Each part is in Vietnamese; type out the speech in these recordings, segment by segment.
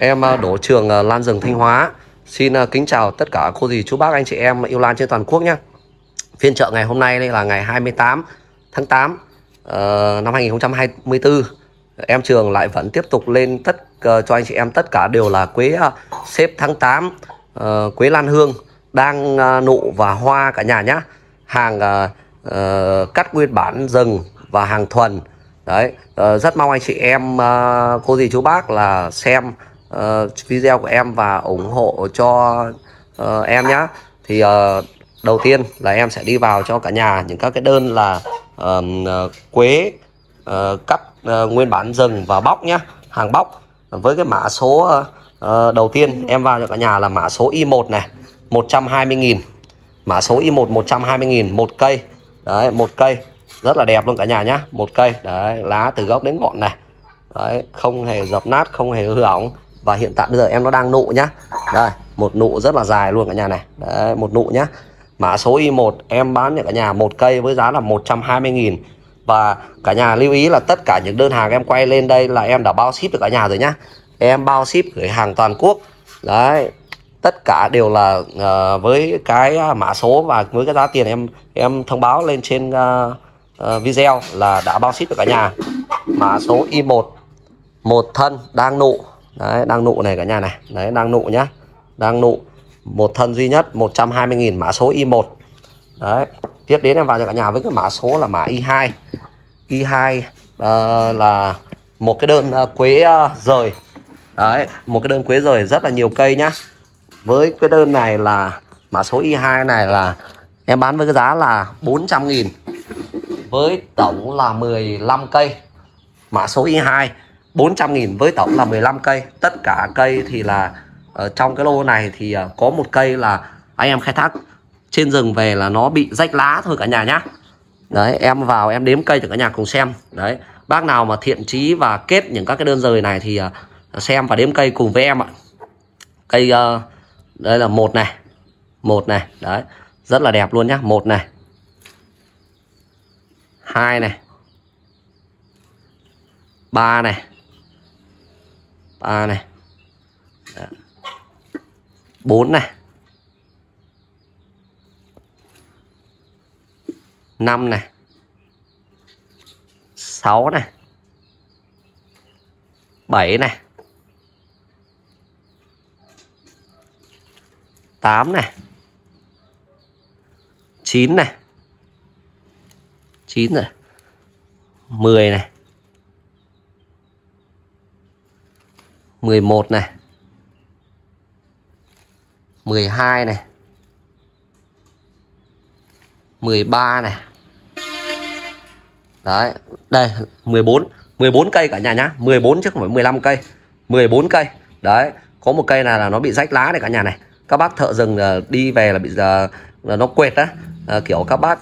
Em ờ, đổ Trường ờ, Lan Rừng Thanh Hóa Xin ờ, kính chào tất cả cô dì chú bác anh chị em yêu Lan trên toàn quốc nhé Phiên chợ ngày hôm nay đây là ngày 28 tháng 8 năm 2024 Em Trường lại vẫn tiếp tục lên tất cho anh chị em tất cả đều là quế xếp tháng 8 Quế Lan Hương đang nụ và hoa cả nhà nhá Hàng cắt nguyên bản rừng và hàng thuần Đấy, rất mong anh chị em, cô dì chú bác là xem uh, video của em và ủng hộ cho uh, em nhé thì uh, đầu tiên là em sẽ đi vào cho cả nhà những các cái đơn là uh, quế uh, cắt uh, nguyên bản rừng và bóc nhá, hàng bóc với cái mã số uh, đầu tiên em vào cho cả nhà là mã số Y1 này 120.000 mã số Y1 120.000 một cây đấy một cây rất là đẹp luôn cả nhà nhá một cây đấy lá từ gốc đến ngọn này đấy không hề dập nát không hề hư hỏng và hiện tại bây giờ em nó đang nụ nhá đây một nụ rất là dài luôn cả nhà này đấy một nụ nhá mã số Y1 em bán cho cả nhà một cây với giá là 120.000 và cả nhà lưu ý là tất cả những đơn hàng em quay lên đây là em đã bao ship được cả nhà rồi nhá em bao ship gửi hàng toàn quốc đấy tất cả đều là uh, với cái à, mã số và với cái giá tiền em em thông báo lên trên uh, uh, video là đã bao ship được cả nhà mã số Y1 một thân đang nụ đấy, đang nụ này cả nhà này đấy đang nụ nhá đang nụ một thân duy nhất 120.000 mã số Y1 đấy tiếp đến em vào cho cả nhà với cái mã số là mã Y2 Y2 uh, là một cái đơn uh, quế uh, rời đấy một cái đơn quế rời rất là nhiều cây nhá với cái đơn này là mã số Y2 này là em bán với cái giá là 400 nghìn với tổng là 15 cây mã số Y2 400 nghìn với tổng là 15 cây tất cả cây thì là ở ờ, trong cái lô này thì ờ, có một cây là anh em khai thác trên rừng về là nó bị rách lá thôi cả nhà nhá đấy em vào em đếm cây cho cả nhà cùng xem đấy bác nào mà thiện trí và kết những các cái đơn rời này thì ờ, xem và đếm cây cùng với em ạ cây đây là một này một này đấy rất là đẹp luôn nhá một này hai này ba này ba này Đó. 4 này 5 này 6 này 7 này 8 này 9 này 9 rồi 10 này 11 này 12 này 13 này Đấy Đây 14 14 cây cả nhà nhá 14 chứ không phải 15 cây 14 cây Đấy Có một cây này là nó bị rách lá này cả nhà này Các bác thợ rừng ờ, đi về là bị ờ, là Nó quệt á à, Kiểu các bác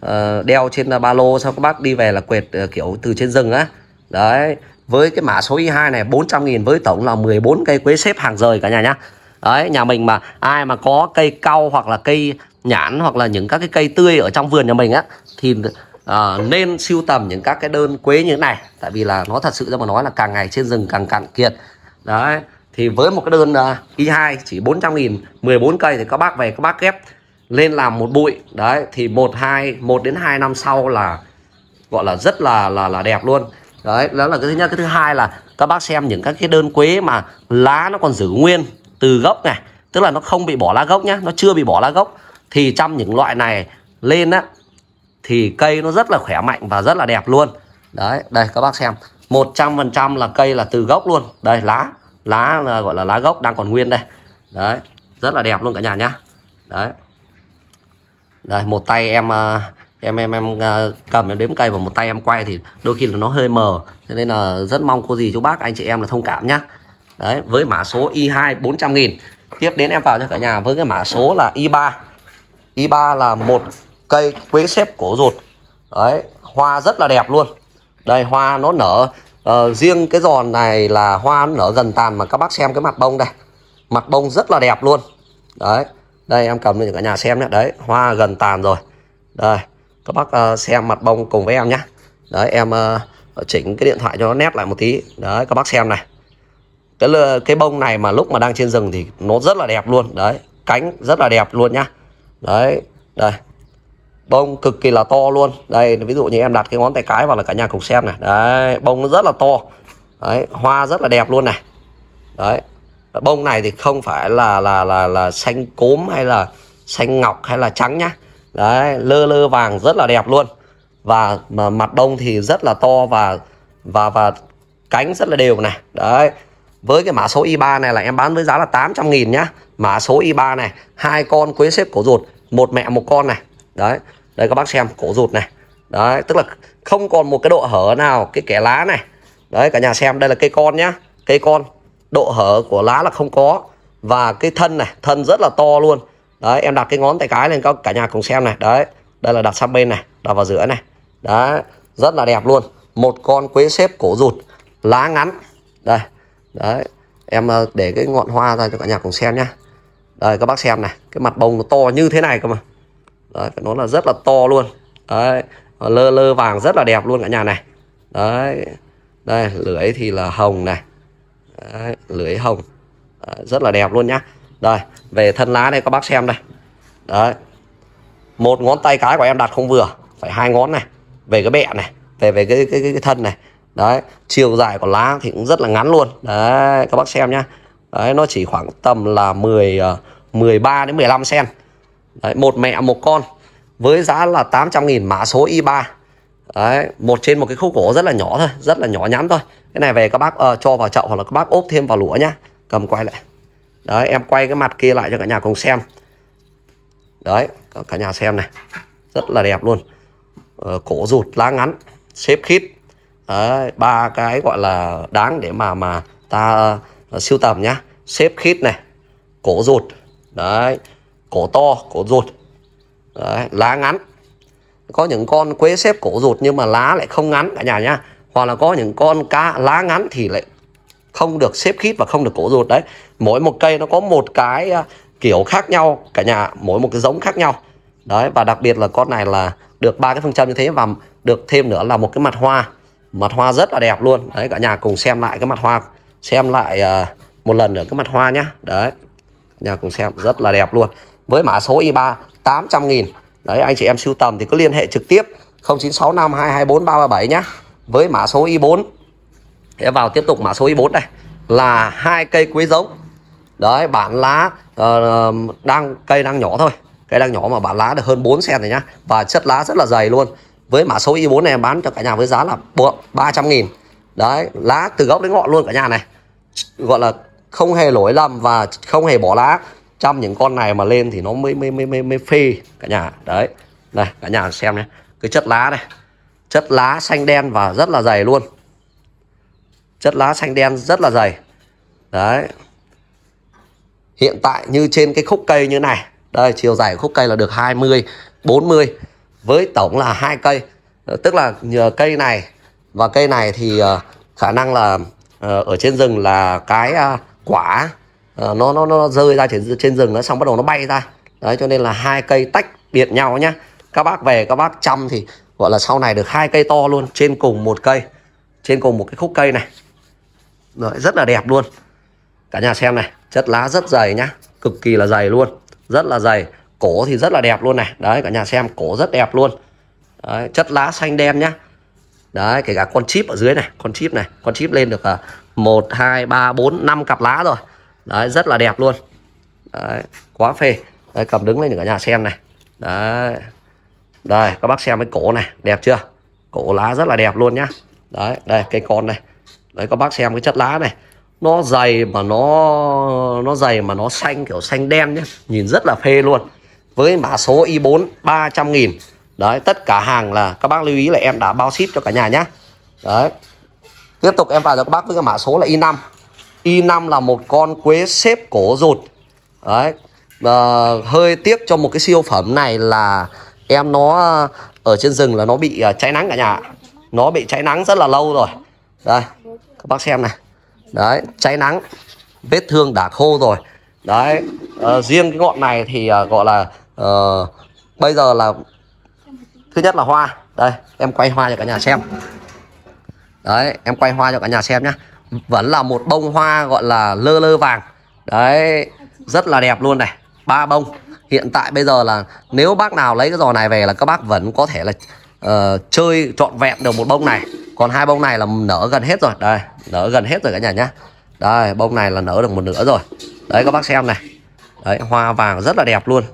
à, đeo trên ba lô Xong các bác đi về là quệt kiểu từ trên rừng á Đấy với cái mã số Y2 này 400.000 với tổng là 14 cây quế xếp hàng rời cả nhà nhá đấy nhà mình mà ai mà có cây cau hoặc là cây nhãn hoặc là những các cái cây tươi ở trong vườn nhà mình á thì à, nên siêu tầm những các cái đơn quế như thế này tại vì là nó thật sự ra mà nói là càng ngày trên rừng càng cạn kiệt đấy thì với một cái đơn Y2 à, chỉ 400 nghìn 14 cây thì các bác về các bác ghép lên làm một bụi đấy thì một hai một đến hai năm sau là gọi là rất là là là đẹp luôn đấy đó là cái thứ nhất cái thứ hai là các bác xem những các cái đơn quế mà lá nó còn giữ nguyên từ gốc này tức là nó không bị bỏ lá gốc nhá nó chưa bị bỏ lá gốc thì trong những loại này lên á thì cây nó rất là khỏe mạnh và rất là đẹp luôn đấy đây các bác xem 100% là cây là từ gốc luôn đây lá lá là gọi là lá gốc đang còn nguyên đây đấy rất là đẹp luôn cả nhà nhá đấy đây một tay em uh, em em em ờ, cầm em đếm cây vào một tay em quay thì đôi khi là nó hơi mờ cho nên là rất mong cô gì chú bác anh chị em là thông cảm nhá đấy với mã số i2 400 nghìn tiếp đến em vào cho cả nhà với cái mã số là y 3 y 3 là một cây quế xếp cổ ruột đấy hoa rất là đẹp luôn đây hoa nó nở uh, riêng cái giòn này là hoa nó nở dần tàn mà các bác xem cái mặt bông đây mặt bông rất là đẹp luôn đấy đây em cầm lên cho cả nhà xem nhé đấy hoa gần tàn rồi đây các bác ờ, xem mặt bông cùng với em nhé đấy em ờ, chỉnh cái điện thoại cho nó nét lại một tí đấy các bác xem này cái cái bông này mà lúc mà đang trên rừng thì nó rất là đẹp luôn đấy cánh rất là đẹp luôn nhá đấy đây bông cực kỳ là to luôn đây ví dụ như em đặt cái ngón tay cái vào là cả nhà cùng xem này đấy bông nó rất là to đấy hoa rất là đẹp luôn này đấy bông này thì không phải là là là là xanh cốm hay là xanh ngọc hay là trắng nhá đấy lơ lơ vàng rất là đẹp luôn và mà mặt đông thì rất là to và và và cánh rất là đều này đấy với cái mã số i3 này là em bán với giá là 800 nghìn nhá mã số i3 này hai con quế xếp cổ ruột một mẹ một con này đấy đây các bác xem cổ ruột này đấy tức là không còn một cái độ hở nào cái kẻ lá này đấy cả nhà xem đây là cây con nhá cây con độ hở của lá là không có và cái thân này thân rất là to luôn đấy em đặt cái ngón tay cái lên có cả nhà cùng xem này đấy đây là đặt sang bên này đặt vào giữa này đó rất là đẹp luôn một con quế xếp cổ rụt lá ngắn đây đấy em ờ, để cái ngọn hoa ra cho cả nhà cùng xem nhá đây các bác xem này cái mặt bông nó to như thế này cơ mà đấy phải là rất là to luôn đấy lơ lơ vàng rất là đẹp luôn cả nhà này đấy đây lưỡi thì là hồng này đấy, lưỡi hồng đấy, rất là đẹp luôn nhá đây về thân lá đây các bác xem đây đấy một ngón tay cái của em đặt không vừa phải hai ngón này về cái bẹ này về về cái cái, cái, cái thân này đấy chiều dài của lá thì cũng rất là ngắn luôn đấy các bác xem nhá đấy nó chỉ khoảng tầm là 10 13 ờ, đến 15 cm đấy một mẹ một con với giá là 800.000 mã số y 3 đấy một trên một cái khúc gỗ rất là nhỏ thôi rất là nhỏ nhắn thôi cái này về các bác uh, cho vào chậu hoặc là các bác ốp thêm vào lũa nhá cầm quay lại đấy em quay cái mặt kia lại cho cả nhà cùng xem đấy cả nhà xem này rất là đẹp luôn ờ, cổ rụt lá ngắn xếp khít đấy, ba cái gọi là đáng để mà mà ta uh, siêu tầm nhá xếp khít này cổ rụt đấy cổ to cổ rụt đấy, lá ngắn có những con quế xếp cổ rụt nhưng mà lá lại không ngắn cả nhà nhá hoặc là có những con cá lá ngắn thì lại không được xếp khít và không được cổ ruột đấy mỗi một cây nó có một cái à, kiểu khác nhau cả nhà mỗi một cái giống khác nhau đấy và đặc biệt là con này là được ba cái phần trăm như thế và được thêm nữa là một cái mặt hoa mặt hoa rất là đẹp luôn đấy cả nhà cùng xem lại cái mặt hoa xem lại à, một lần nữa cái mặt hoa nhá đấy nhà cùng xem rất là đẹp luôn với mã số i3 800 nghìn đấy anh chị em sưu tầm thì cứ liên hệ trực tiếp 0965 224 337 nhá với mã số i4 em vào tiếp tục mã số 4 này là hai cây quế giống đấy bản lá uh, đang cây đang nhỏ thôi cây đang nhỏ mà bản lá được hơn 4 cm này nhá và chất lá rất là dày luôn với mã số Y4 này em bán cho cả nhà với giá là 300 nghìn đấy lá từ gốc đến ngọn luôn cả nhà này gọi là không hề lỗi lầm và không hề bỏ lá trong những con này mà lên thì nó mới mới mới mới, mới phi cả nhà đấy này cả nhà xem nhé cái chất lá này chất lá xanh đen và rất là dày luôn chất lá xanh đen rất là dày đấy hiện tại như trên cái khúc cây như này đây chiều dài khúc cây là được 20 40 với tổng là hai cây ờ, tức là nhờ cây này và cây này thì ờ, khả năng là ờ, ở trên rừng là cái quả nó nó nó rơi ra trên trên rừng nó xong bắt đầu nó bay ra đấy cho nên là hai cây tách biệt nhau nhá các bác về các bác chăm thì gọi là sau này được hai cây to luôn trên cùng một cây trên cùng một cái khúc cây này Đấy, rất là đẹp luôn cả nhà xem này chất lá rất dày nhá cực kỳ là dày luôn rất là dày cổ thì rất là đẹp luôn này đấy cả nhà xem cổ rất đẹp luôn đấy, chất lá xanh đen nhá đấy kể cả con chip ở dưới này con chip này con chip lên được à, một hai ba bốn năm cặp lá rồi đấy rất là đẹp luôn đấy quá phê đấy cầm đứng lên để cả nhà xem này đấy đây các bác xem cái cổ này đẹp chưa cổ lá rất là đẹp luôn nhá đấy đây cây con này đấy các bác xem cái chất lá này nó dày mà nó nó dày mà nó xanh kiểu xanh đen nhé nhìn rất là phê luôn với mã số i4 300 nghìn đấy tất cả hàng là các bác lưu ý là em đã bao ship cho cả nhà nhé đấy tiếp tục em vào cho các bác với cái mã số là i5 i5 là một con quế xếp cổ rụt đấy à, hơi tiếc cho một cái siêu phẩm này là em nó ờ, ở trên rừng là nó bị ờ, cháy nắng cả nhà nó bị cháy nắng rất là lâu rồi đây các bác xem này đấy cháy nắng vết thương đã khô rồi đấy uh, riêng cái ngọn này thì uh, gọi là uh, bây giờ là thứ nhất là hoa đây em quay hoa cho cả nhà xem đấy em quay hoa cho cả nhà xem nhá vẫn là một bông hoa gọi là lơ lơ vàng đấy rất là đẹp luôn này ba bông hiện tại bây giờ là nếu bác nào lấy cái giò này về là các bác vẫn có thể là uh, chơi trọn vẹn được một bông này còn hai bông này là nở gần hết rồi đây nở gần hết rồi cả nhà nhá đây bông này là nở được một nửa rồi đấy các bác xem này đấy hoa vàng rất là đẹp luôn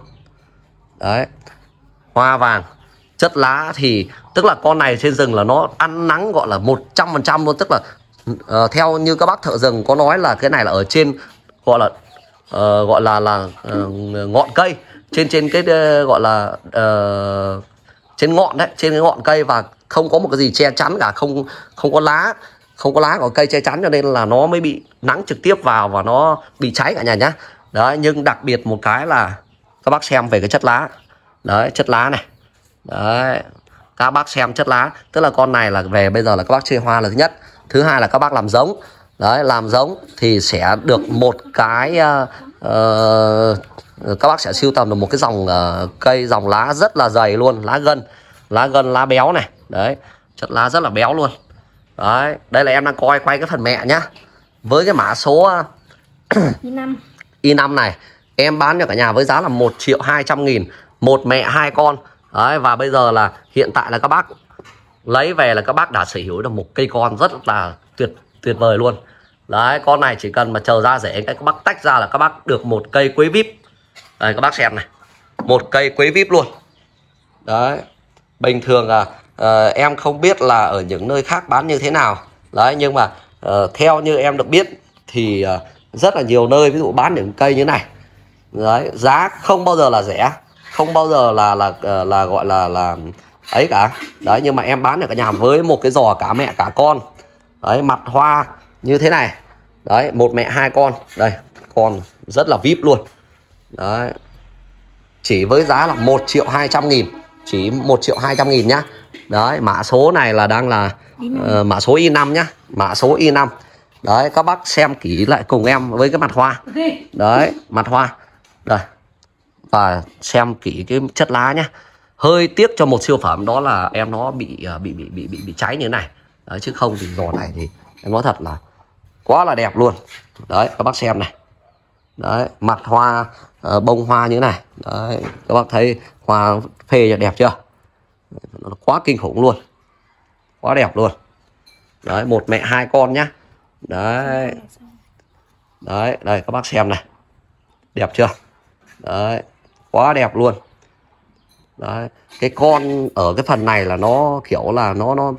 đấy hoa vàng chất lá thì tức là con này trên rừng là nó ăn nắng gọi là 100% luôn tức là uh, theo như các bác thợ rừng có nói là cái này là ở trên gọi là uh, gọi là là uh, ngọn cây trên trên cái uh, gọi là uh, trên ngọn đấy trên cái ngọn cây và không có một cái gì che chắn cả không không có lá không có lá của cây che chắn cho nên là nó mới bị nắng trực tiếp vào và nó bị cháy cả nhà nhá đấy nhưng đặc biệt một cái là các bác xem về cái chất lá đấy chất lá này đấy các bác xem chất lá tức là con này là về bây giờ là các bác chơi hoa là thứ nhất thứ hai là các bác làm giống đấy làm giống thì sẽ được một cái uh, uh, các bác sẽ siêu tầm được một cái dòng uh, cây dòng lá rất là dày luôn lá gân lá gân lá béo này đấy chất lá rất là béo luôn đấy đây là em đang coi quay cái phần mẹ nhá với cái mã số i5 à, i5 này em bán cho cả nhà với giá là 1 triệu 200 nghìn một mẹ hai con đấy và bây giờ là hiện tại là các bác lấy về là các bác đã sở hữu được một cây con rất là tuyệt tuyệt vời luôn đấy con này chỉ cần mà chờ ra rẻ các bác tách ra là các bác được một cây quế vip đây các bác xem này một cây quế vip luôn đấy bình thường là à, em không biết là ở những nơi khác bán như thế nào đấy nhưng mà à, theo như em được biết thì à, rất là nhiều nơi ví dụ bán những cây như này đấy giá không bao giờ là rẻ không bao giờ là là là, là gọi là là ấy cả đấy nhưng mà em bán ở cả nhà với một cái giò cả mẹ cả con đấy mặt hoa như thế này đấy một mẹ hai con đây con rất là vip luôn đấy chỉ với giá là 1 triệu 200 nghìn chỉ 1 triệu 200 nghìn nhá đấy mã số này là đang là uh, mã số Y 5 nhá mã số Y 5 đấy các bác xem kỹ lại cùng em với cái mặt hoa đấy mặt hoa đây và xem kỹ cái chất lá nhá hơi tiếc cho một siêu phẩm đó là em nó bị ờ, bị bị bị bị, bị cháy như thế này đấy chứ không thì giò này thì em nói thật là quá là đẹp luôn đấy các bác xem này đấy mặt hoa ờ, bông hoa như thế này đấy các bác thấy hoa phê đẹp chưa nó quá kinh khủng luôn quá đẹp luôn đấy một mẹ hai con nhá đấy đấy đây các bác xem này đẹp chưa đấy quá đẹp luôn đấy cái con ở cái phần này là nó kiểu là nó nó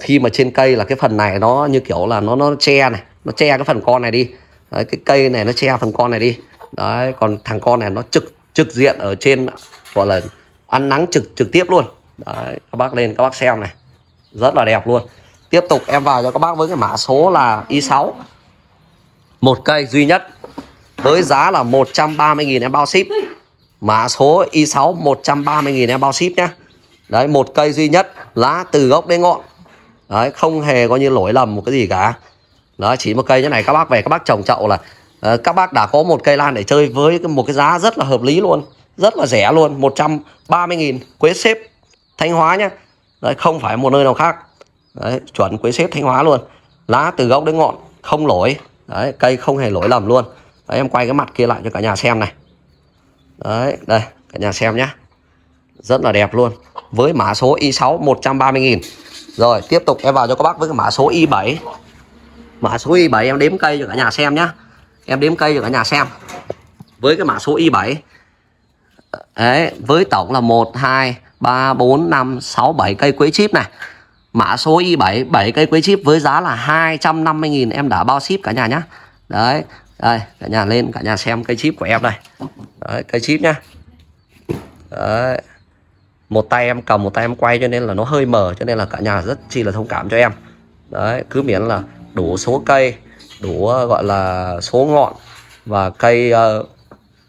khi ờ, mà trên cây là cái phần này nó như kiểu là nó nó che này nó che cái phần con này đi đấy, cái cây này nó che phần con này đi đấy còn thằng con này nó trực trực diện ở trên gọi là ăn nắng trực trực tiếp luôn đấy các bác lên các bác xem này rất là đẹp luôn tiếp tục em vào cho các bác với cái mã số là y 6 một cây duy nhất với giá là 130.000 em bao ship mã số i6 130.000 em bao ship nhé đấy một cây duy nhất lá từ gốc đến ngọn đấy không hề coi như lỗi lầm một cái gì cả đó chỉ một cây như này các bác về các bác trồng chậu là uh, các bác đã có một cây lan để chơi với một cái giá rất là hợp lý luôn rất là rẻ luôn 130.000 quế xếp Thanh Hóa nhé đấy không phải một nơi nào khác đấy, chuẩn quế xếp Thanh Hóa luôn lá từ gốc đến ngọn không lỗi đấy cây không hề lỗi lầm luôn đấy, em quay cái mặt kia lại cho cả nhà xem này đấy đây cả nhà xem nhé rất là đẹp luôn với mã số Y6 130 nghìn, rồi tiếp tục em vào cho các bác với cái mã số Y7 mã số Y7 em đếm cây cho cả nhà xem nhé em đếm cây cho cả nhà xem với cái mã số Y7 Đấy, với tổng là 1 2 3, 4, 5, 6, 7 cây quế chip này Mã số Y7 7 cây quế chip với giá là 250.000 Em đã bao ship cả nhà nhá Đấy đây cả nhà lên cả nhà xem cây chip của em này Đấy cây chip nhá Đấy một tay em cầm một tay em quay cho nên là nó hơi mờ cho nên là cả nhà rất chi là thông cảm cho em đấy cứ miễn là đủ số cây đủ ờ, gọi là số ngọn và cây uh,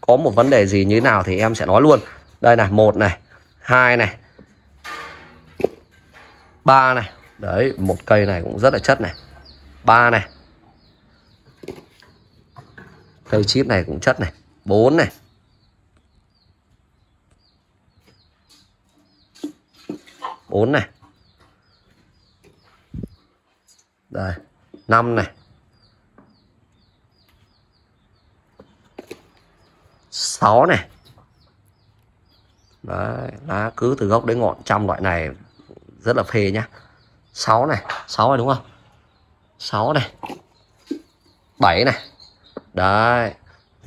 có một vấn đề gì như thế nào thì em sẽ nói luôn đây này một này hai này ba này đấy một cây này cũng rất là chất này ba này cây chip này cũng chất này bốn này bốn này đây năm này sáu này Đấy, lá cứ từ gốc đến ngọn trong loại này rất là phê nhá 6 này 6 này đúng không 6 này 7 này Đấy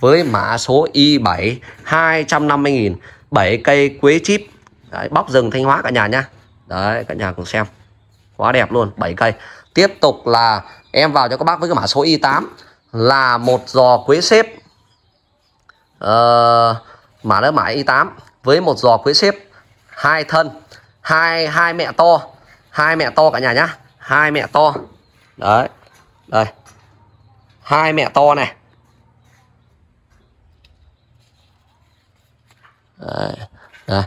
Với mã số Y7 250.000 7 cây quế chip Đấy, Bóc rừng Thanh Hóa cả nhà nhá Đấy cả nhà cùng xem Quá đẹp luôn 7 cây Tiếp tục là em vào cho các bác với cái mã số Y8 Là một giò quế xếp ờ, Mã đó mã Y8 với một giò quế xếp hai thân hai hai mẹ to hai mẹ to cả nhà nhá hai mẹ to đấy đây hai mẹ to này đấy. Đấy.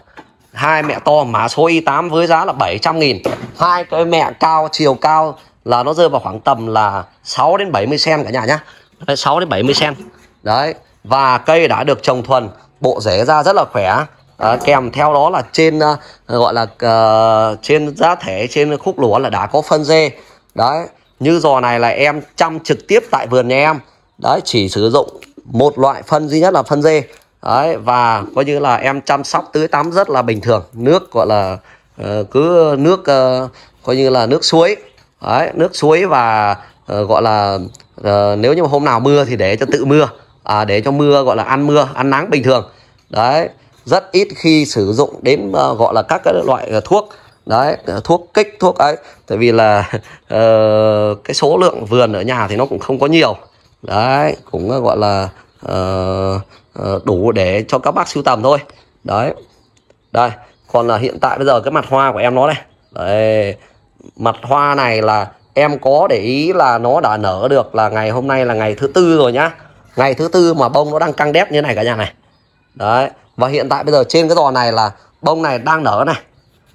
hai mẹ to mã số y 8 với giá là 700 nghìn hai cái mẹ cao chiều cao là nó rơi vào khoảng tầm là 6 đến 70 cm cả nhà nhá đấy, 6 đến 70 cm đấy và cây đã được trồng thuần bộ rễ ra rất là khỏe à, kèm theo đó là trên ờ, gọi là uh, trên giá thể trên khúc lúa là đã có phân dê đấy như giò này là em chăm trực tiếp tại vườn nhà em đấy chỉ sử dụng một loại phân duy nhất là phân dê đấy và coi như là em chăm sóc tưới tắm rất là bình thường nước gọi là uh, cứ nước uh, coi như là nước suối đấy nước suối và uh, gọi là uh, nếu như hôm nào mưa thì để cho tự mưa à, để cho mưa gọi là ăn mưa ăn nắng bình thường đấy rất ít khi sử dụng đến uh, gọi là các cái loại uh, thuốc đấy ờ, thuốc kích thuốc ấy tại vì là uh, cái số lượng vườn ở nhà thì nó cũng không có nhiều đấy cũng uh, gọi là uh, đủ để cho các bác sưu tầm thôi đấy đây còn là hiện tại bây giờ cái mặt hoa của em nó đây đấy mặt hoa này là em có để ý là nó đã nở được là ngày hôm nay là ngày thứ tư rồi nhá ngày thứ tư mà bông nó đang căng đét như này cả nhà này đấy và hiện tại bây giờ trên cái giò này là bông này đang nở này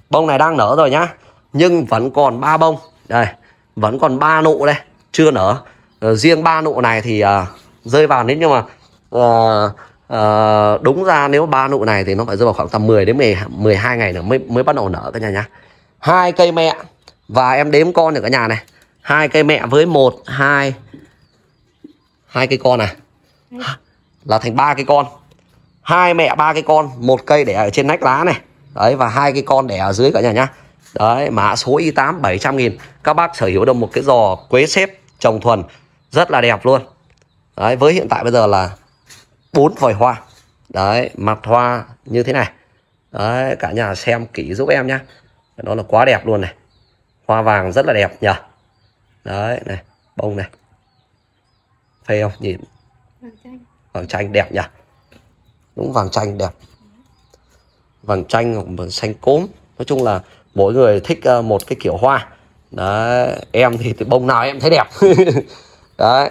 bông này đang nở rồi nhá nhưng vẫn còn ba bông đây vẫn còn ba nụ đây chưa nở ờ, riêng ba nụ này thì uh, rơi vào nếu như mà uh, uh, đúng ra nếu ba nụ này thì nó phải rơi vào khoảng tầm 10 đến 10, 12 ngày nữa mới mới bắt đầu nở các nhà nhá hai cây mẹ và em đếm con ở cả nhà này hai cây mẹ với một hai hai cây con này là thành ba cây con hai mẹ ba cái con một cây để ở trên nách lá này đấy và hai cái con để ở dưới cả nhà nhá đấy mã số y 8 700 nghìn các bác sở hữu được một cái giò quế xếp trồng thuần rất là đẹp luôn đấy với hiện tại bây giờ là bốn vòi hoa đấy mặt hoa như thế này đấy cả nhà xem kỹ giúp em nhá đó là quá đẹp luôn này hoa vàng rất là đẹp nhỉ đấy này bông này phải không nhìn vàng chanh đẹp nhỉ cũng vàng chanh đẹp vàng chanh hoặc vàng xanh cốm nói chung là mỗi người thích ờ, một cái kiểu hoa đấy em thì bông nào em thấy đẹp đấy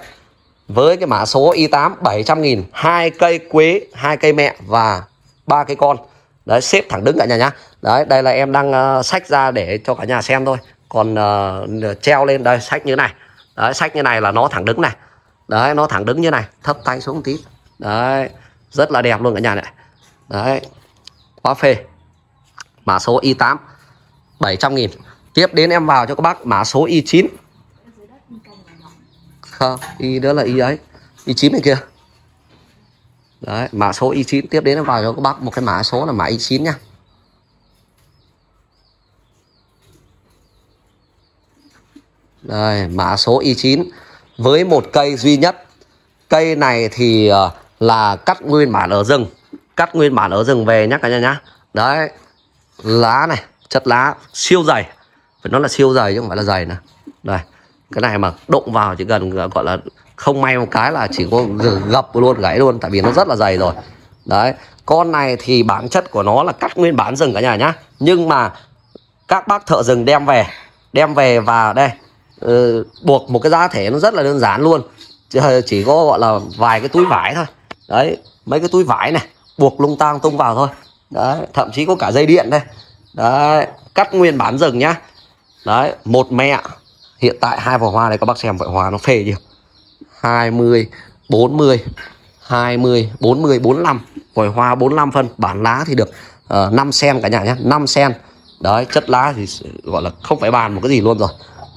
với cái mã số i8 700 nghìn hai cây quế hai cây mẹ và ba cây con đấy xếp thẳng đứng cả nhà nhá đấy đây là em đang uh, sách ra để cho cả nhà xem thôi còn uh, treo lên đây sách như này đấy sách như này là nó thẳng đứng này đấy nó thẳng đứng như này thấp tay xuống tí đấy rất là đẹp luôn cả nhà này đấy quá phê mã số i8 700 nghìn tiếp đến em vào cho các bác mã số Y 9 không y đó là y ấy Y 9 này kia đấy mã số Y 9 tiếp đến em vào cho các bác một cái mã số là mã Y 9 nha Đây, mã số Y 9 với một cây duy nhất. Cây này thì ờ, là cắt nguyên bản ở rừng cắt nguyên bản ở rừng về nhá cả nhà nhá đấy lá này chất lá siêu dày phải nói là siêu dày chứ không phải là dày nè đây cái này mà đụng vào chỉ cần gọi là không may một cái là chỉ có gập luôn gãy luôn tại vì nó rất là dày rồi đấy con này thì bản chất của nó là cắt nguyên bản rừng cả nhà nhá nhưng mà các bác thợ rừng đem về đem về và đây uh, buộc một cái giá thể nó rất là đơn giản luôn chỉ có gọi là vài cái túi vải thôi đấy mấy cái túi vải này buộc lung tang tung vào thôi đấy thậm chí có cả dây điện đây đấy cắt nguyên bán rừng nhá đấy một mẹ hiện tại hai vỏ hoa này các bác xem vỏ hoa nó phê chưa 20 40 20 40 45 vòi hoa 45 phân bản lá thì được uh, ờ, 5 sen cả nhà nhé 5 sen đấy chất lá thì gọi là không phải bàn một cái gì luôn rồi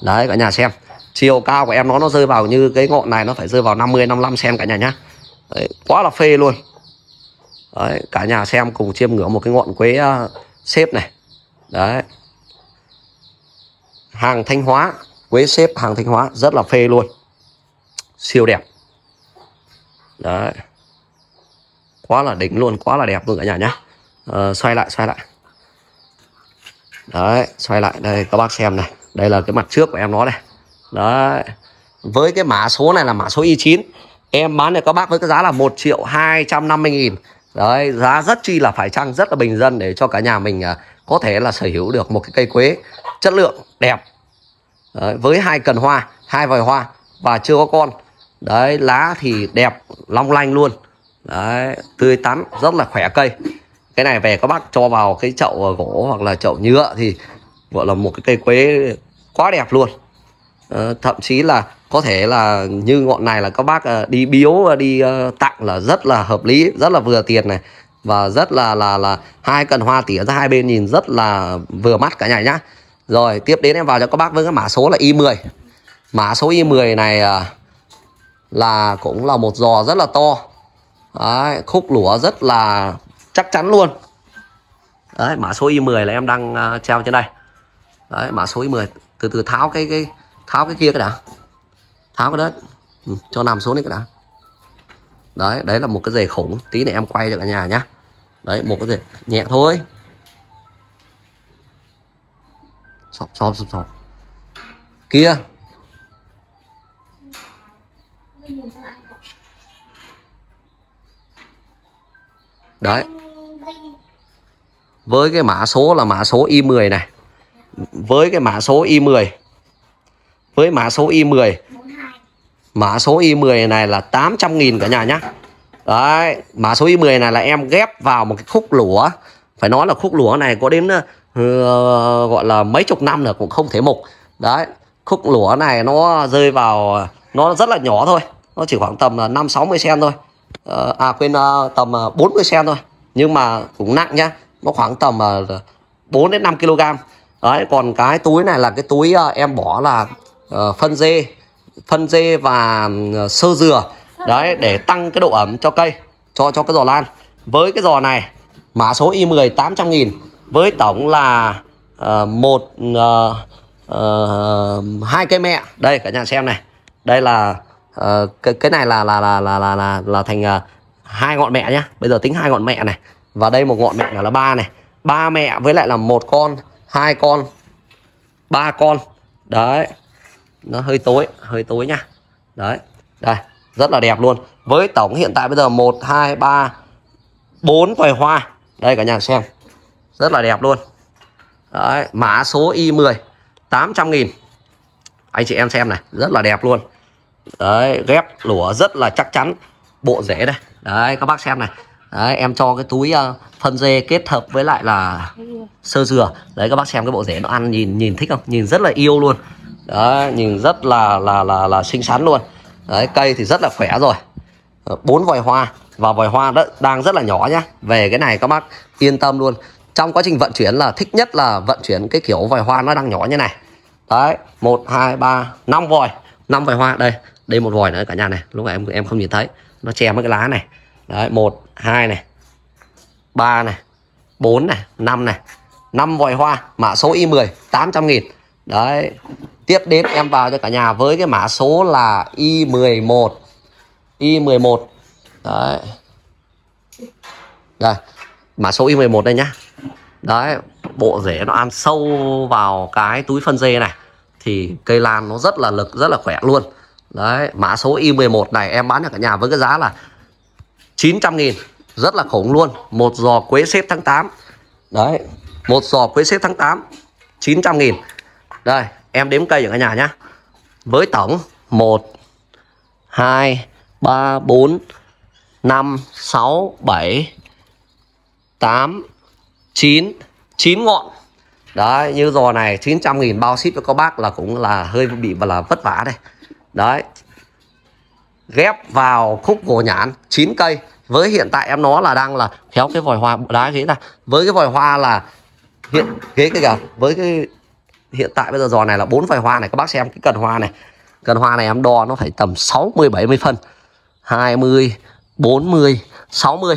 đấy cả nhà xem chiều cao của em nó nó rơi vào như cái ngọn này nó phải rơi vào 50 55 sen cả nhà nhá Đấy, quá là phê luôn Đấy, cả nhà xem cùng chiêm ngưỡng một cái ngọn quế à, xếp này đấy hàng thanh hóa quế xếp hàng thanh hóa rất là phê luôn siêu đẹp đấy quá là đỉnh luôn quá là đẹp luôn cả nhà nhá à, xoay lại xoay lại đấy xoay lại đây các bác xem này đây là cái mặt trước của em nó đây, đấy với cái mã số này là mã số y 9 em bán được các bác với cái giá là 1 triệu 250 nghìn đấy giá rất chi là phải chăng rất là bình dân để cho cả nhà mình à, có thể là sở hữu được một cái cây quế chất lượng đẹp đấy, với hai cần hoa hai vòi hoa và chưa có con đấy lá thì đẹp long lanh luôn đấy tươi tắn rất là khỏe cây cái này về các bác cho vào cái chậu gỗ hoặc là chậu nhựa thì gọi là một cái cây quế quá đẹp luôn ờ, thậm chí là có thể là như ngọn này là các bác ờ, đi biếu và ờ, đi ờ, tặng là rất là hợp lý rất là vừa tiền này và rất là là là hai cần hoa tỉa ra hai bên nhìn rất là vừa mắt cả nhà nhá rồi tiếp đến em vào cho các bác với cái mã số là Y10 mã số Y10 này là cũng là một giò rất là to Đấy, khúc lũa rất là chắc chắn luôn Đấy, mã số Y10 là em đang treo trên đây Đấy, mã số Y10 từ từ tháo cái cái tháo cái kia cái đã tháo cái đất ừ, cho nằm xuống đi cả đã đấy đấy là một cái dề khủng tí này em quay cho cả nhà nhá đấy một cái dề nhẹ thôi sọp sọp sọp sọp kia đấy với cái mã số là mã số Y10 này với cái mã số Y10 với mã số Y10 mã số Y10 này là 800 nghìn cả nhà nhá đấy mã số Y10 này là em ghép vào một cái khúc lúa phải nói là khúc lúa này có đến uh, gọi là mấy chục năm nữa cũng không thể mục đấy khúc lúa này nó rơi vào nó rất là nhỏ thôi nó chỉ khoảng tầm 5 60 cm thôi uh, à quên uh, tầm 40 cm thôi nhưng mà cũng nặng nhá nó khoảng tầm uh, 4 đến 5 kg đấy còn cái túi này là cái túi uh, em bỏ là uh, phân dê phân dê và ừ, sơ dừa đấy để tăng cái độ ẩm cho cây cho cho cái giò lan với cái giò này mã số Y10 800 nghìn với tổng là uh, một uh, uh, hai cây mẹ đây cả nhà xem này đây là uh, cái, cái này là là là là là là, là thành uh, hai ngọn mẹ nhá bây giờ tính hai ngọn mẹ này và đây một ngọn mẹ là ba này ba mẹ với lại là một con hai con ba con đấy nó hơi tối hơi tối nha đấy đây rất là đẹp luôn với tổng hiện tại bây giờ một hai ba bốn vòi hoa đây cả nhà xem rất là đẹp luôn đấy mã số Y10 800 nghìn anh chị em xem này rất là đẹp luôn đấy ghép lũa rất là chắc chắn bộ rễ đây đấy các bác xem này đấy em cho cái túi uh, phân dê kết hợp với lại là sơ dừa đấy các bác xem cái bộ rễ nó ăn nhìn nhìn thích không nhìn rất là yêu luôn Đấy, nhìn rất là là là là xinh xắn luôn Đấy, cây thì rất là khỏe rồi ờ, bốn vòi hoa và vòi hoa đó đang rất là nhỏ nhá về cái này các bác yên tâm luôn trong quá trình vận chuyển là thích nhất là vận chuyển cái kiểu vòi hoa nó đang nhỏ như này đấy một hai ba năm vòi năm vòi hoa đây đây một vòi nữa cả nhà này lúc này em em không nhìn thấy nó che mấy cái lá này đấy một hai này ba này bốn này năm này năm vòi hoa mã số y 10 800 nghìn đấy tiếp đến em vào cho cả nhà với cái mã số là Y11 Y11 đấy rồi mã số Y11 đây nhá đấy bộ rễ nó ăn sâu vào cái túi phân dê này thì cây lan nó rất là lực rất là khỏe luôn đấy mã số Y11 này em bán cho cả nhà với cái giá là 900 nghìn rất là khủng luôn một giò quế xếp tháng 8 đấy một giò quế xếp tháng 8 900 nghìn đây em đếm cây ở cả nhà nhá với tổng 1 2 3 4 5 6 7 8 9 9 ngọn Đấy, như giò này 900 nghìn bao ship cho các bác là cũng là hơi bị và là vất vả đây. Đấy. Ghép vào khúc gỗ nhãn 9 cây. Với hiện tại em nó là đang là khéo cái vòi hoa đá ghế này. Với cái vòi hoa là hiện ghế cái cả với cái hiện tại bây giờ giò này là bốn vài hoa này các bác xem cái cần hoa này cần hoa này em đo nó phải tầm 60 70 phân 20 40 60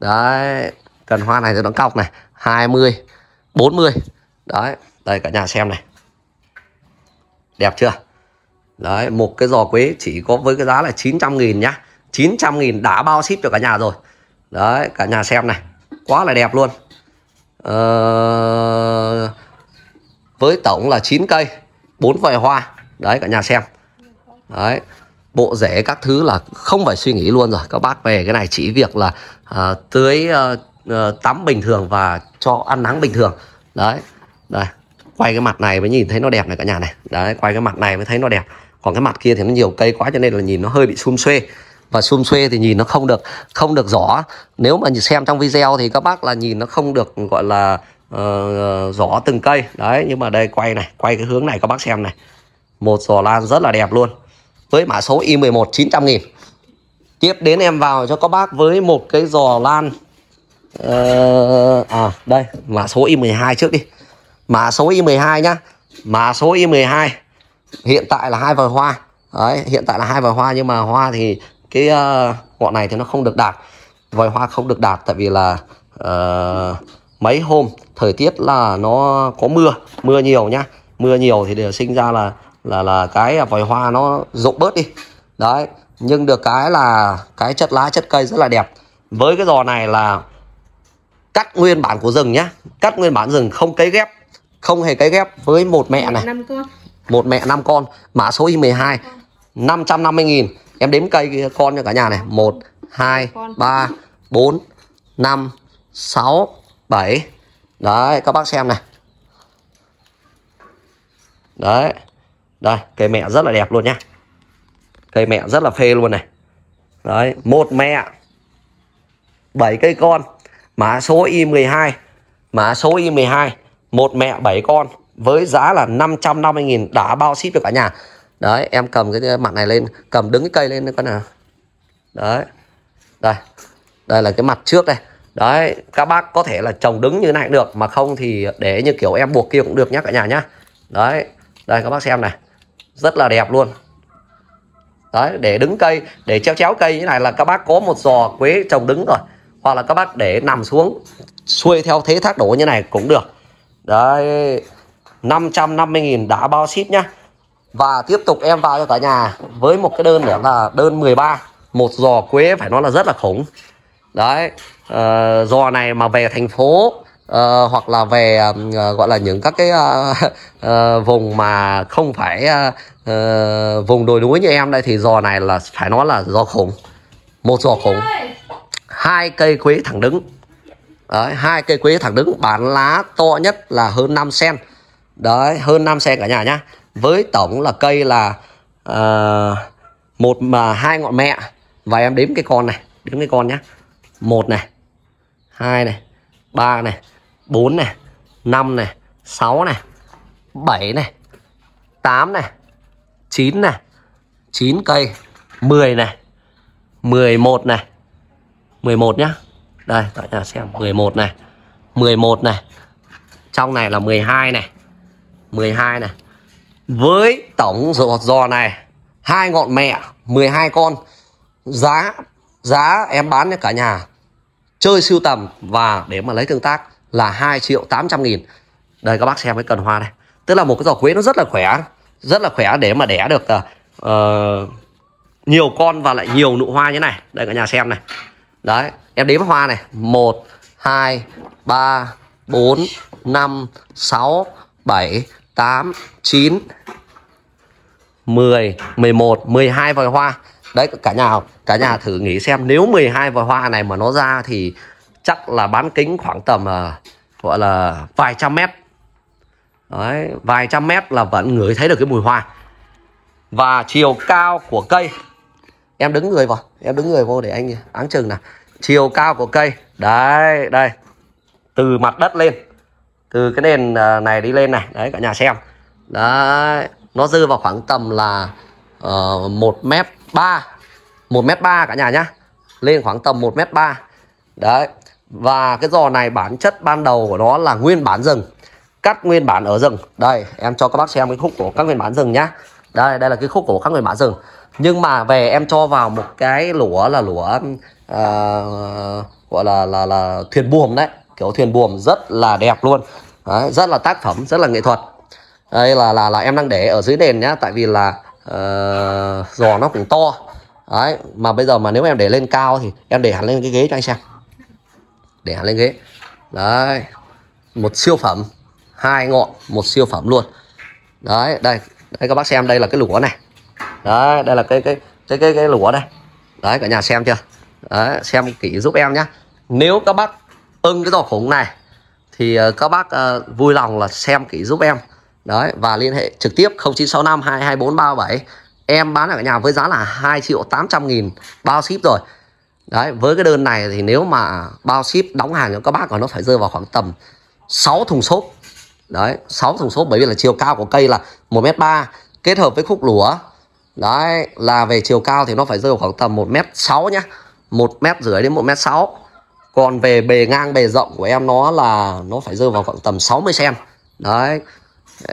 đấy cần hoa này thì nó cọc này 20 40 đấy đây cả nhà xem này đẹp chưa đấy một cái giò quế chỉ có với cái giá là 900 nghìn nhá 900 nghìn đã bao ship cho cả nhà rồi đấy cả nhà xem này quá là đẹp luôn ờ với tổng là 9 cây bốn vòi hoa đấy cả nhà xem đấy bộ rễ các thứ là không phải suy nghĩ luôn rồi các bác về cái này chỉ việc là uh, tưới uh, tắm bình thường và cho ăn nắng bình thường đấy đây quay cái mặt này mới nhìn thấy nó đẹp này cả nhà này đấy quay cái mặt này mới thấy nó đẹp còn cái mặt kia thì nó nhiều cây quá cho nên là nhìn nó hơi bị xum xuê và xum xuê thì nhìn nó không được không được rõ nếu mà xem trong video thì các bác là nhìn nó không được gọi là uh, từng cây đấy nhưng mà đây quay này quay cái hướng này các bác xem này một giỏ lan rất là đẹp luôn với mã số Y11 900 nghìn tiếp đến em vào cho các bác với một cái giò lan uh, à đây mã số Y12 trước đi mã số Y12 nhá mã số Y12 hiện tại là hai vòi hoa đấy hiện tại là hai vòi hoa nhưng mà hoa thì cái uh, ngọn này thì nó không được đạt vòi hoa không được đạt tại vì là uh, mấy hôm thời tiết là nó có mưa mưa nhiều nhá mưa nhiều thì đều sinh ra là là là cái vòi hoa nó rụng bớt đi đấy nhưng được cái là cái chất lá chất cây rất là đẹp với cái giò này là cắt nguyên bản của rừng nhá cắt nguyên bản rừng không cấy ghép không hề cấy ghép với một mẹ này một mẹ năm con mã số i12 mươi nghìn em đếm cây con cho cả nhà này một hai ba bốn năm sáu 7 đấy các bác xem này đấy đây cây mẹ rất là đẹp luôn nhá cây mẹ rất là phê luôn này đấy một mẹ 7 cây con mã số Y12 mã số Y12 một mẹ 7 con với giá là 550.000 đã bao ship được cả nhà đấy em cầm cái mặt này lên cầm đứng cái cây lên nữa con nào đấy đây đây là cái mặt trước đây đấy các bác có thể là trồng đứng như này cũng được mà không thì để như kiểu em buộc kia cũng được nhá cả nhà nhá đấy đây các bác xem này rất là đẹp luôn đấy để đứng cây để treo chéo cây như này là các bác có một giò quế trồng đứng rồi hoặc là các bác để nằm xuống xuôi theo thế thác đổ như này cũng được đấy 550.000 đã bao ship nhá và tiếp tục em vào cho cả nhà với một cái đơn nữa là đơn 13 một giò quế phải nói là rất là khủng đấy uh, ờ, giò này mà về thành phố uh, hoặc là về uh, gọi là những các cái uh, uh, vùng mà không phải uh, uh, vùng đồi núi như em đây thì giò này là phải nói là giò khủng một giò khủng hai cây quế thẳng đứng đấy hai cây quế thẳng đứng bản lá to nhất là hơn 5 sen đấy hơn 5 sen cả nhà nhá với tổng là cây là uh, một mà hai ngọn mẹ và em đếm cái con này đếm cái con nhá 1 này 2 này 3 này 4 này 5 này 6 này 7 này 8 này 9 này 9 cây 10 này 11 này 11 nhá Đây tại nhà xem 11 này 11 này Trong này là 12 này 12 này Với tổng giò này hai ngọn mẹ 12 con Giá giá em bán cho cả nhà chơi siêu tầm và để mà lấy tương tác là 2 triệu 800 nghìn đây các bác xem cái cần hoa này tức là một cái giỏ quế nó rất là khỏe rất là khỏe để mà đẻ được uh, nhiều con và lại nhiều nụ hoa như này đây cả nhà xem này đấy em đếm hoa này 1 2 3 4 5 6 7 8 9 10 11 12 vòi hoa đấy cả nhà cả nhà thử nghĩ xem nếu 12 vòi hoa này mà nó ra thì chắc là bán kính khoảng tầm uh, gọi là vài trăm mét đấy, vài trăm mét là vẫn ngửi thấy được cái mùi hoa và chiều cao của cây em đứng người vào em đứng người vô để anh áng chừng nè chiều cao của cây đấy đây từ mặt đất lên từ cái nền ờ, này đi lên này đấy cả nhà xem đấy nó dư vào khoảng tầm là uh, mét 3 1 mét 3 cả nhà nhá lên khoảng tầm 1 mét 3 đấy và cái giò này bản chất ban đầu của nó là nguyên bản rừng cắt nguyên bản ở rừng đây em cho các bác xem cái khúc của các nguyên bản rừng nhá đây đây là cái khúc của các nguyên bản rừng nhưng mà về em cho vào một cái lũa là lũa uh, gọi là là là thuyền buồm đấy kiểu thuyền buồm rất là đẹp luôn đấy, rất là tác phẩm rất là nghệ thuật đây là là là em đang để ở dưới nền nhá tại vì là uh, giò nó cũng to đấy mà bây giờ mà nếu em để lên cao thì em để hẳn lên cái ghế cho anh xem để hẳn lên ghế đấy một siêu phẩm hai ngọn một siêu phẩm luôn đấy đây đây các bác xem đây là cái lũa này đấy đây là cái cái cái cái, cái lũa đây đấy cả nhà xem chưa đấy, xem kỹ giúp em nhé nếu các bác ưng cái giò khủng này thì ờ, các bác uh, vui lòng là xem kỹ giúp em đấy và liên hệ trực tiếp 0965 224 em bán ở nhà với giá là 2 triệu 800 nghìn bao ship rồi đấy với cái đơn này thì nếu mà bao ship đóng hàng cho các bác nó phải rơi vào khoảng tầm 6 thùng xốp đấy 6 thùng xốp bởi vì là chiều cao của cây là 1m3 kết hợp với khúc lúa đấy là về chiều cao thì nó phải rơi vào khoảng tầm 1m6 nhá 1m rưỡi đến 1m6 còn về bề ngang bề rộng của em nó là nó phải rơi vào khoảng tầm 60 cm đấy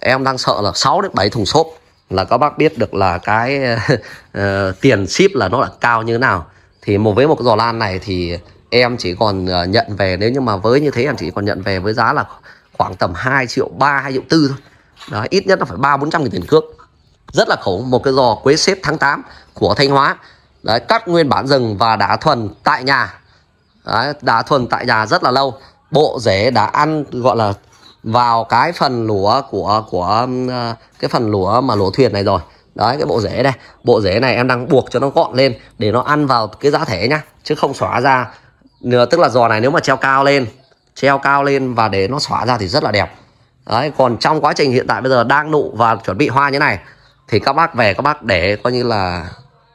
em đang sợ là 6 đến 7 thùng xốp là các bác biết được là cái ờ, tiền ship là nó là cao như thế nào thì một với một cái giò lan này thì em chỉ còn ờ, nhận về nếu như mà với như thế em chỉ còn nhận về với giá là khoảng tầm 2 triệu 3 2 triệu 4 thôi đó, ít nhất là phải 3 400 nghìn tiền cước rất là khổ một cái giò quế xếp tháng 8 của Thanh Hóa Đấy, cắt nguyên bản rừng và đá thuần tại nhà Đấy, đá thuần tại nhà rất là lâu bộ rễ đã ăn gọi là vào cái phần lúa của của um, ờ, cái phần lúa mà lúa thuyền này rồi đấy cái bộ rễ đây bộ rễ này em đang buộc cho nó gọn lên để nó ăn vào cái giá thể nhá chứ không xóa ra tức là giò này nếu mà treo cao lên treo cao lên và để nó xóa ra thì rất là đẹp đấy còn trong quá trình hiện tại bây giờ đang nụ và chuẩn bị hoa như này thì các bác về các bác để coi như là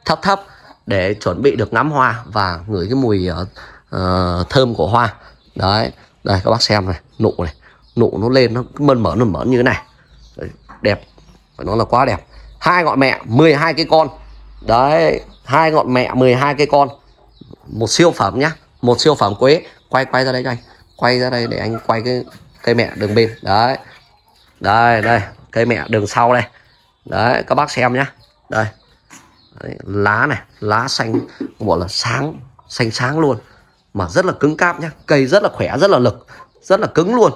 thấp thấp để chuẩn bị được ngắm hoa và ngửi cái mùi uh, thơm của hoa đấy đây các bác xem này nụ này nụ nó lên nó mơn mởn mơn mởn như thế này đấy, đẹp phải nói là quá đẹp hai ngọn mẹ 12 cái con đấy hai ngọn mẹ 12 cái con một siêu phẩm nhá một siêu phẩm quế quay quay ra đây cho anh quay ra đây để anh quay cái cây mẹ đường bên đấy đây đây cây mẹ đường sau đây đấy các bác xem nhá đây đấy, lá này lá xanh gọi là sáng xanh sáng luôn mà rất là cứng cáp nhá cây rất là khỏe rất là lực rất là cứng luôn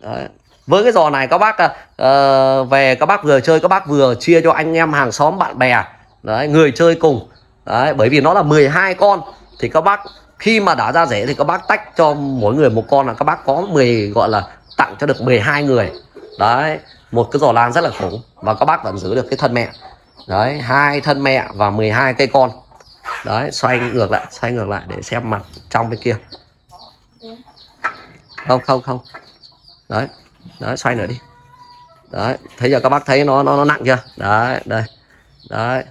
Đấy. với cái giò này các bác uh, về các bác vừa chơi các bác vừa chia cho anh em hàng xóm bạn bè Đấy, người chơi cùng Đấy, bởi vì nó là 12 con thì các bác khi mà đã ra rễ thì các bác tách cho mỗi người một con là các bác có 10 gọi là tặng cho được 12 người đấy một cái giò lan rất là khủng và các bác vẫn giữ được cái thân mẹ đấy hai thân mẹ và 12 cây con đấy xoay ngược lại xoay ngược lại để xem mặt trong bên kia không không không đấy đấy xoay nữa đi đấy thấy giờ các bác thấy nó nó, nó nặng chưa đấy đây đấy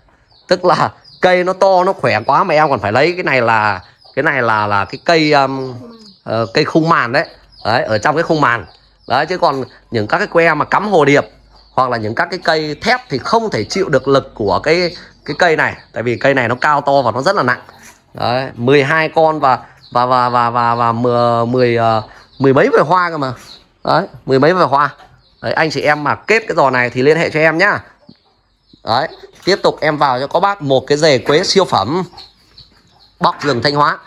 tức là cây nó to nó khỏe quá mà em còn phải lấy cái này là cái này là là cái cây um, uh, cây khung màn đấy đấy ở trong cái khung màn đấy chứ còn những các cái que mà cắm hồ điệp hoặc là những các cái cây thép thì không thể chịu được lực của cái cái cây này tại vì cây này nó cao to và nó rất là nặng đấy 12 con và và và và và và mười mười, ờ, mười mấy vòi hoa cơ mà đấy mười mấy vài hoa đấy anh chị em mà kết cái giò này thì liên hệ cho em nhá đấy tiếp tục em vào cho các bác một cái rề quế siêu phẩm bóc rừng thanh hóa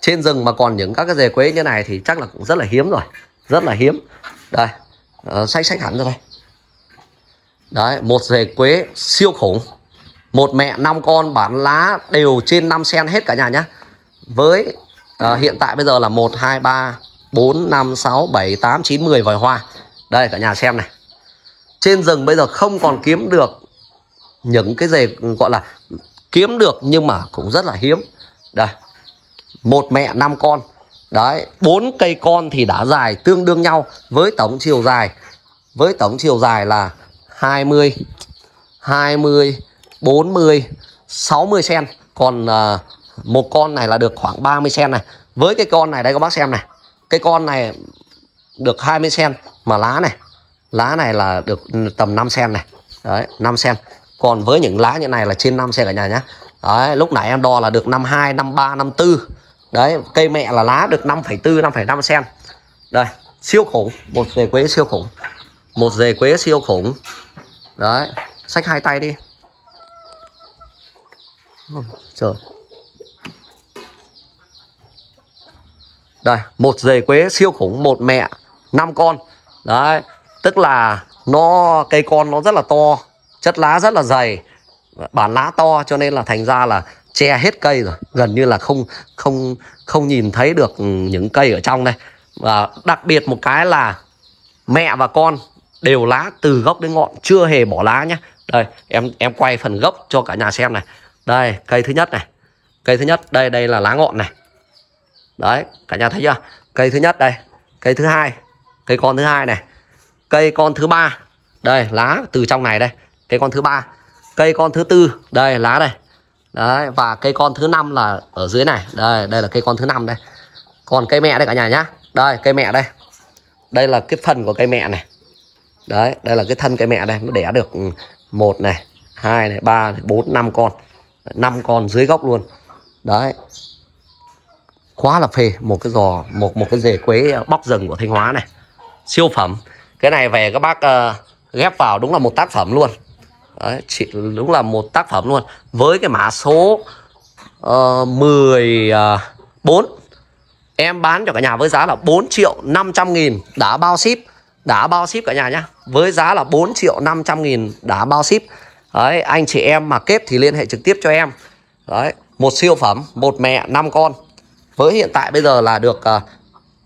trên rừng mà còn những các cái rề quế như này thì chắc là cũng rất là hiếm rồi rất là hiếm đây sách ờ, sách hẳn ra đây đấy một rề quế siêu khủng một mẹ năm con bản lá đều trên 5 sen hết cả nhà nhá với à, hiện tại bây giờ là một hai ba 4, 5, 6, 7, 8, 9, 10 vòi hoa Đây cả nhà xem này Trên rừng bây giờ không còn kiếm được Những cái gì gọi là Kiếm được nhưng mà cũng rất là hiếm Đây Một mẹ năm con Đấy, bốn cây con thì đã dài tương đương nhau với tổng chiều dài với tổng chiều dài là 20 20 40 60 cm, còn uh, một con này là được khoảng 30 cm này. Với cái con này đây các bác xem này cái con này được 20 sen mà lá này lá này là được tầm 5 sen này đấy 5 sen còn với những lá như này là trên 5 sen cả nhà nhé đấy lúc nãy em đo là được 52 53 54 đấy cây mẹ là lá được 5,4 5,5 sen đây siêu khủng một dề quế siêu khủng một dề quế siêu khủng đấy sách hai tay đi trời đây một dề quế siêu khủng một mẹ năm con đấy tức là nó cây con nó rất là to chất lá rất là dày bản lá to cho nên là thành ra là che hết cây rồi gần như là không không không nhìn thấy được những cây ở trong đây và đặc biệt một cái là mẹ và con đều lá từ gốc đến ngọn chưa hề bỏ lá nhé đây em em quay phần gốc cho cả nhà xem này đây cây thứ nhất này cây thứ nhất đây đây là lá ngọn này đấy cả nhà thấy chưa cây thứ nhất đây cây thứ hai cây con thứ hai này cây con thứ ba đây lá từ trong này đây cây con thứ ba cây con thứ tư đây lá đây đấy và cây con thứ năm là ở dưới này đây đây là cây con thứ năm đây còn cây mẹ đây cả nhà nhá đây cây mẹ đây đây là cái phần của cây mẹ này đấy đây là cái thân cây mẹ đây nó đẻ được ừ, một này hai này ba này bốn năm con năm con dưới gốc luôn đấy khóa là phê một cái giò một một cái dề quế bóc rừng của thanh hóa này siêu phẩm cái này về các bác uh, ghép vào đúng là một tác phẩm luôn Đấy, chị, đúng là một tác phẩm luôn với cái mã số uh, ờ, 14 ờ, em bán cho cả nhà với giá là 4 triệu 500 nghìn đã bao ship đã bao ship cả nhà nhá với giá là 4 triệu 500 nghìn đã bao ship Đấy, anh chị em mà kết thì liên hệ trực tiếp cho em Đấy, một siêu phẩm, một mẹ, năm con với hiện tại bây giờ là được uh,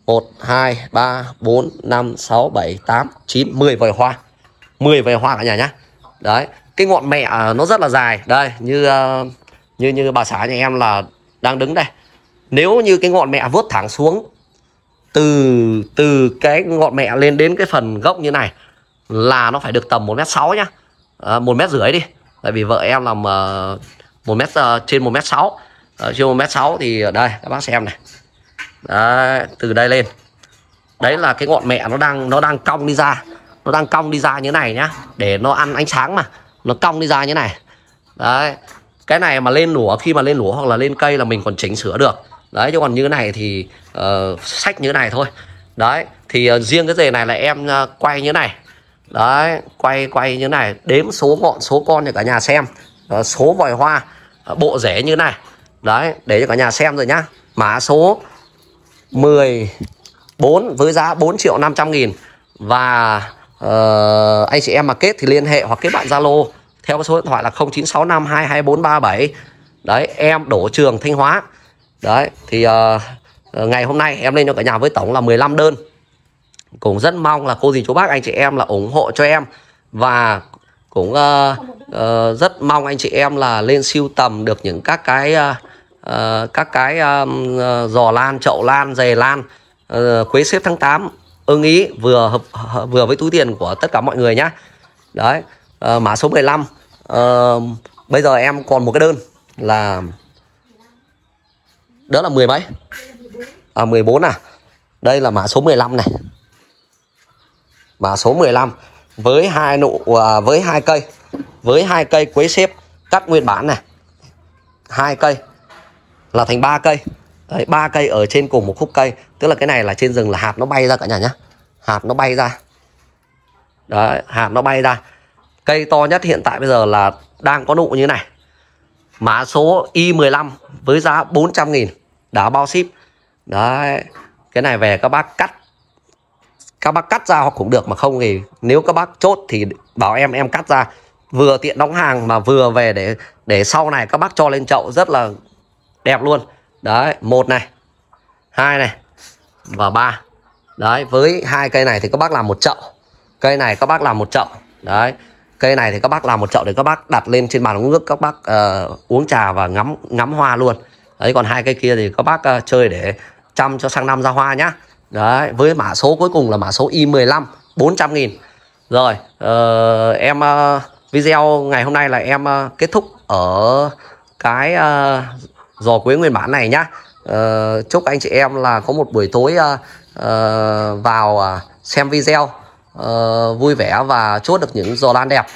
1 2 3 4 5 6 7 8 9 10 vòi hoa 10 vòi hoa cả nhà nhá đấy cái ngọn mẹ ờ, nó rất là dài đây như uh, như như bà xã nhà em là đang đứng đây nếu như cái ngọn mẹ vớt thẳng xuống từ từ cái ngọn mẹ lên đến cái phần gốc như này là nó phải được tầm một mét sáu nhá ờ, một mét rưỡi đi tại vì vợ em làm một uh, mét uh, trên một mét sáu ở ờ, siêu mét sáu thì ở đây các bác xem này đấy, từ đây lên đấy là cái ngọn mẹ nó đang nó đang cong đi ra nó đang cong đi ra như này nhá để nó ăn ánh sáng mà nó cong đi ra như này đấy cái này mà lên lúa khi mà lên lúa hoặc là lên cây là mình còn chỉnh sửa được đấy chứ còn như thế này thì uh, ờ, sách như này thôi đấy thì uh, riêng cái dề này là em uh, quay như này đấy quay quay như này đếm số ngọn số con để cả nhà xem uh, số vòi hoa uh, bộ rễ như này đấy để cho cả nhà xem rồi nhá mã số 14 với giá 4 triệu 500 nghìn và uh, anh chị em mà kết thì liên hệ hoặc kết bạn Zalo theo số điện thoại là 0965 22437 đấy em đổ trường Thanh Hóa đấy thì uh, ngày hôm nay em lên cho cả nhà với tổng là 15 đơn cũng rất mong là cô dì chú bác anh chị em là ủng hộ cho em và cũng uh, uh, rất mong anh chị em là lên siêu tầm được những các cái uh, Ờ, các cái uh, giò lan chậu lan dề lan uh, quế xếp tháng 8 ưng ý vừa hợp, vừa với túi tiền của tất cả mọi người nhá đấy uh, mã số 15 uh, bây giờ em còn một cái đơn là đó là mười mấy à 14 à đây là mã số 15 này mã số 15 với hai nụ uh, với hai cây với hai cây quế xếp cắt nguyên bản này hai cây là thành ba cây đấy ba cây ở trên cùng một khúc cây tức là cái này là trên rừng là hạt nó bay ra cả nhà nhá hạt nó bay ra đấy hạt nó bay ra cây to nhất hiện tại bây giờ là đang có nụ như này mã số Y15 với giá 400 nghìn đá bao ship đấy cái này về các bác cắt các bác cắt ra hoặc cũng được mà không thì nếu các bác chốt thì bảo em em cắt ra vừa tiện đóng hàng mà vừa về để để sau này các bác cho lên chậu rất là đẹp luôn đấy một này hai này và ba đấy với hai cây này thì các bác làm một chậu cây này các bác làm một chậu đấy cây này thì các bác làm một chậu để các bác đặt lên trên bàn uống nước các bác uh, uống trà và ngắm ngắm hoa luôn đấy còn hai cây kia thì các bác uh, chơi để chăm cho sang năm ra hoa nhá đấy với mã số cuối cùng là mã số i 15 400 nghìn rồi uh, em uh, video ngày hôm nay là em uh, kết thúc ở cái uh, giò quế nguyên bản này nhá uh, chúc anh chị em là có một buổi tối uh, uh, vào uh, xem video uh, vui vẻ và chốt được những giò lan đẹp